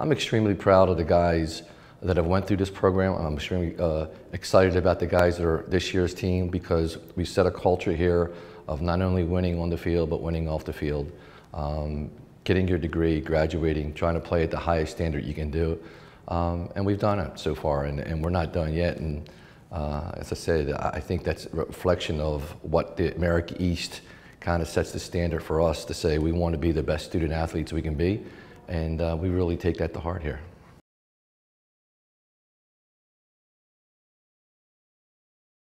I'm extremely proud of the guys that have went through this program. I'm extremely uh, excited about the guys that are this year's team because we set a culture here of not only winning on the field, but winning off the field. Um, getting your degree, graduating, trying to play at the highest standard you can do. Um, and we've done it so far, and, and we're not done yet. And uh, as I said, I think that's a reflection of what the America East kind of sets the standard for us to say we want to be the best student athletes we can be. And uh, we really take that to heart here.